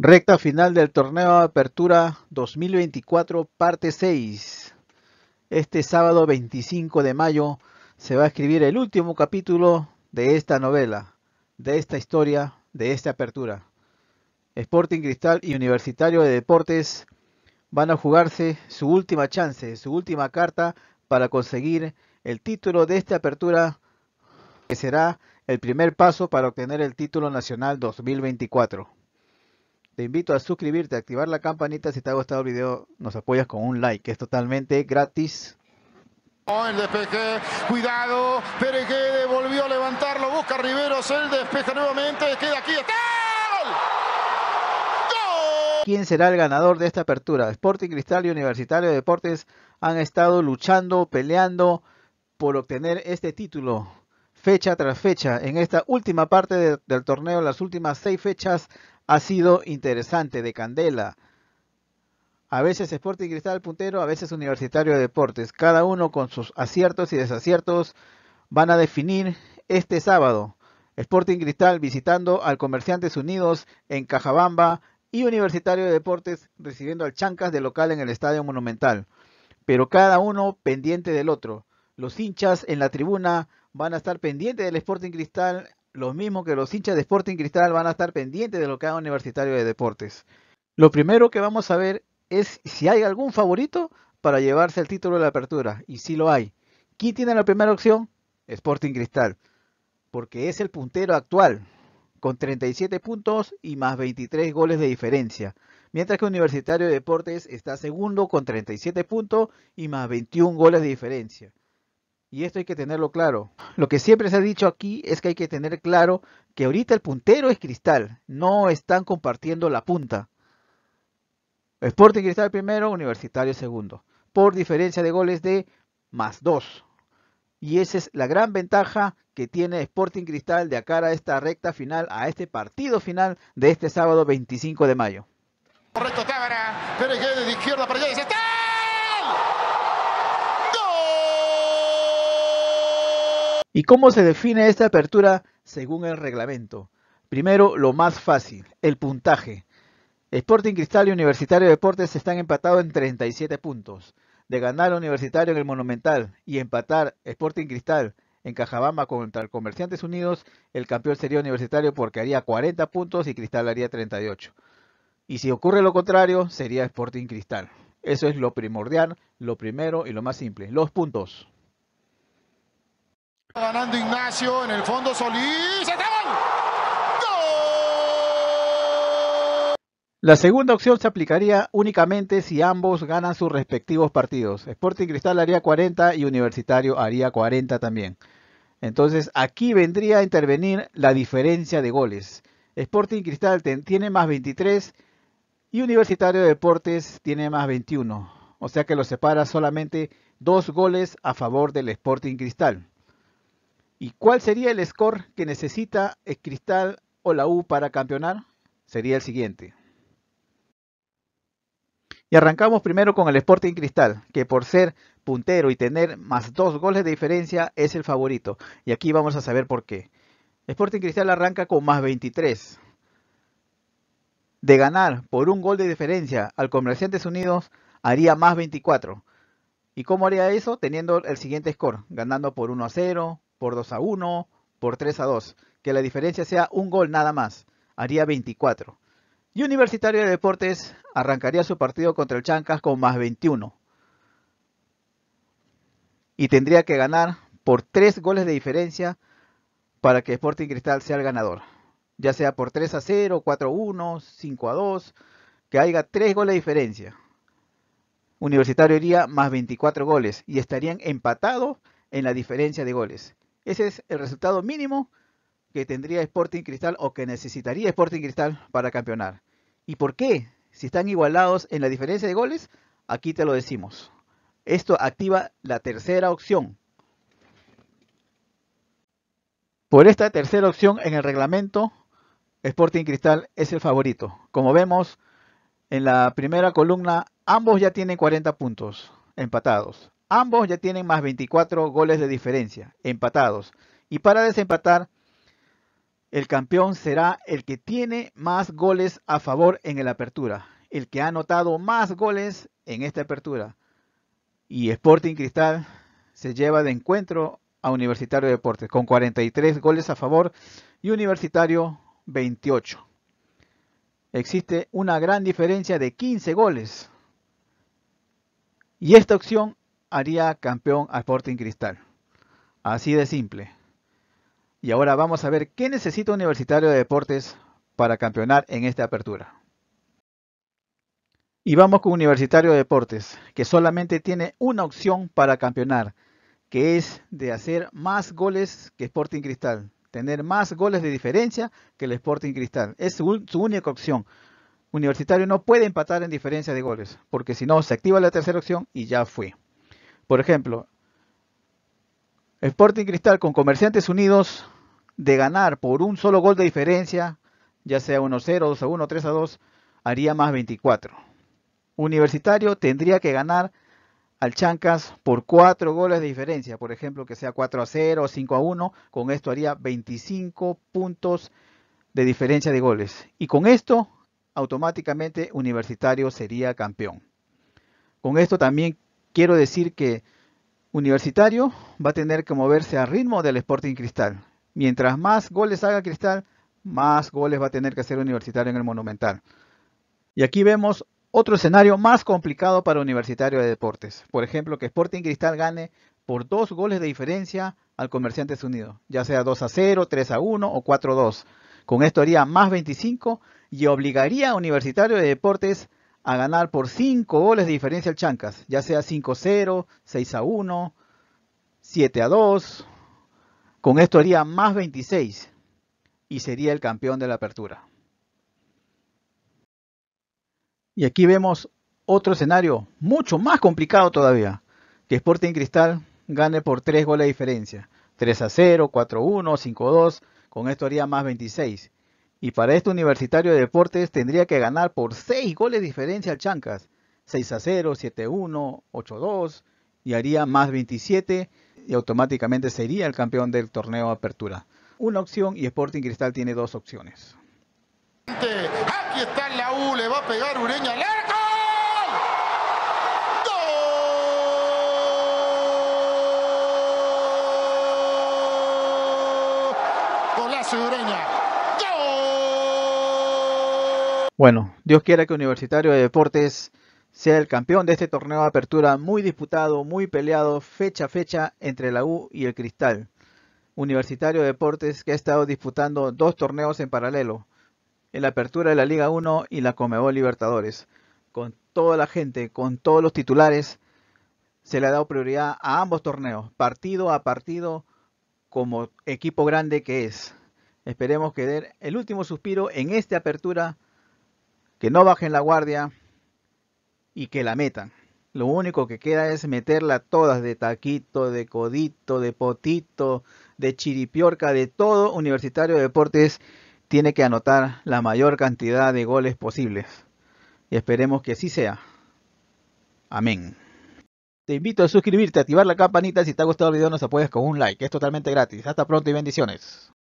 Recta final del torneo de Apertura 2024, parte 6. Este sábado 25 de mayo se va a escribir el último capítulo de esta novela, de esta historia, de esta apertura. Sporting Cristal y Universitario de Deportes van a jugarse su última chance, su última carta para conseguir el título de esta apertura, que será el primer paso para obtener el título nacional 2024. Te invito a suscribirte, activar la campanita. Si te ha gustado el video, nos apoyas con un like, es totalmente gratis. Oh, el despeje, cuidado, Peregué volvió a levantarlo, busca Riveros, el despeja nuevamente, queda aquí, está. ¿Quién será el ganador de esta apertura? Sporting Cristal y Universitario de Deportes han estado luchando, peleando por obtener este título fecha tras fecha. En esta última parte del torneo, las últimas seis fechas ha sido interesante de Candela. A veces Sporting Cristal puntero, a veces Universitario de Deportes. Cada uno con sus aciertos y desaciertos van a definir este sábado. Sporting Cristal visitando al Comerciantes Unidos en Cajabamba y Universitario de Deportes recibiendo al Chancas de local en el Estadio Monumental. Pero cada uno pendiente del otro. Los hinchas en la tribuna van a estar pendientes del Sporting Cristal lo mismos que los hinchas de Sporting Cristal van a estar pendientes de lo que haga Universitario de Deportes. Lo primero que vamos a ver es si hay algún favorito para llevarse el título de la apertura, y si lo hay. ¿Quién tiene la primera opción? Sporting Cristal, porque es el puntero actual, con 37 puntos y más 23 goles de diferencia, mientras que Universitario de Deportes está segundo con 37 puntos y más 21 goles de diferencia. Y esto hay que tenerlo claro. Lo que siempre se ha dicho aquí es que hay que tener claro que ahorita el puntero es Cristal. No están compartiendo la punta. Sporting Cristal primero, Universitario segundo. Por diferencia de goles de más dos. Y esa es la gran ventaja que tiene Sporting Cristal de cara a esta recta final, a este partido final de este sábado 25 de mayo. Correcto, izquierda ¡Está! ¿Y cómo se define esta apertura según el reglamento? Primero, lo más fácil, el puntaje. Sporting Cristal y Universitario de Deportes están empatados en 37 puntos. De ganar Universitario en el Monumental y empatar Sporting Cristal en Cajabamba contra el Comerciantes Unidos, el campeón sería Universitario porque haría 40 puntos y Cristal haría 38. Y si ocurre lo contrario, sería Sporting Cristal. Eso es lo primordial, lo primero y lo más simple, los puntos. Ganando Ignacio en el fondo Solís. La segunda opción se aplicaría únicamente si ambos ganan sus respectivos partidos. Sporting Cristal haría 40 y Universitario haría 40 también. Entonces aquí vendría a intervenir la diferencia de goles. Sporting Cristal tiene más 23 y Universitario de Deportes tiene más 21. O sea que lo separa solamente dos goles a favor del Sporting Cristal. ¿Y cuál sería el score que necesita el Cristal o la U para campeonar? Sería el siguiente. Y arrancamos primero con el Sporting Cristal, que por ser puntero y tener más dos goles de diferencia es el favorito. Y aquí vamos a saber por qué. Sporting Cristal arranca con más 23. De ganar por un gol de diferencia al Comerciantes Unidos, haría más 24. ¿Y cómo haría eso? Teniendo el siguiente score, ganando por 1 a 0, por 2 a 1, por 3 a 2. Que la diferencia sea un gol nada más. Haría 24. Y Universitario de Deportes arrancaría su partido contra el Chancas con más 21. Y tendría que ganar por 3 goles de diferencia para que Sporting Cristal sea el ganador. Ya sea por 3 a 0, 4 a 1, 5 a 2, que haya 3 goles de diferencia. Universitario iría más 24 goles y estarían empatados en la diferencia de goles. Ese es el resultado mínimo que tendría Sporting Cristal o que necesitaría Sporting Cristal para campeonar. ¿Y por qué? Si están igualados en la diferencia de goles, aquí te lo decimos. Esto activa la tercera opción. Por esta tercera opción en el reglamento, Sporting Cristal es el favorito. Como vemos en la primera columna, ambos ya tienen 40 puntos empatados. Ambos ya tienen más 24 goles de diferencia, empatados. Y para desempatar, el campeón será el que tiene más goles a favor en la apertura, el que ha anotado más goles en esta apertura. Y Sporting Cristal se lleva de encuentro a Universitario de Deportes con 43 goles a favor y Universitario 28. Existe una gran diferencia de 15 goles. Y esta opción haría campeón a Sporting Cristal. Así de simple. Y ahora vamos a ver qué necesita Universitario de Deportes para campeonar en esta apertura. Y vamos con Universitario de Deportes, que solamente tiene una opción para campeonar, que es de hacer más goles que Sporting Cristal, tener más goles de diferencia que el Sporting Cristal. Es su, única opción. Universitario no puede empatar en diferencia de goles, porque si no, se activa la tercera opción y ya fue. Por ejemplo, Sporting Cristal con Comerciantes Unidos de ganar por un solo gol de diferencia, ya sea 1-0, 2-1, 3-2, haría más 24. Universitario tendría que ganar al Chancas por 4 goles de diferencia, por ejemplo, que sea 4 a 0, 5 a 1, con esto haría 25 puntos de diferencia de goles. Y con esto, automáticamente Universitario sería campeón. Con esto también quiero decir que Universitario va a tener que moverse al ritmo del Sporting Cristal. Mientras más goles haga Cristal, más goles va a tener que hacer Universitario en el Monumental. Y aquí vemos otro escenario más complicado para Universitario de Deportes. Por ejemplo, que Sporting Cristal gane por dos goles de diferencia al Comerciantes Unidos, ya sea 2 a 0, 3 a 1 o 4 a 2. Con esto haría más 25 y obligaría a Universitario de Deportes a ganar por 5 goles de diferencia el Chancas, ya sea 5-0, 6-1, 7-2. Con esto haría más 26 y sería el campeón de la apertura. Y aquí vemos otro escenario mucho más complicado todavía, que Sporting Cristal gane por 3 goles de diferencia, 3 a 0, 4 1, 5 2, con esto haría más 26 y para este Universitario de Deportes tendría que ganar por 6 goles de diferencia al Chancas. 6 a 0, 7 a 1, 8 a 2 y haría más 27 y automáticamente sería el campeón del torneo de Apertura. Una opción y Sporting Cristal tiene dos opciones. Aquí está la U, le va a pegar Ureña al arco. ¡Gol! Golazo Ureña. Bueno, Dios quiera que Universitario de Deportes sea el campeón de este torneo de apertura muy disputado, muy peleado, fecha a fecha entre la U y el Cristal. Universitario de Deportes que ha estado disputando dos torneos en paralelo, en la apertura de la Liga 1 y la Comebol Libertadores. Con toda la gente, con todos los titulares, se le ha dado prioridad a ambos torneos, partido a partido, como equipo grande que es. Esperemos que dé el último suspiro en esta apertura que no bajen la guardia y que la metan. Lo único que queda es meterla todas de taquito, de codito, de potito, de chiripiorca, de todo Universitario de Deportes tiene que anotar la mayor cantidad de goles posibles. Y esperemos que así sea. Amén. Te invito a suscribirte, activar la campanita. Si te ha gustado el video, nos apoyas con un like. Es totalmente gratis. Hasta pronto y bendiciones.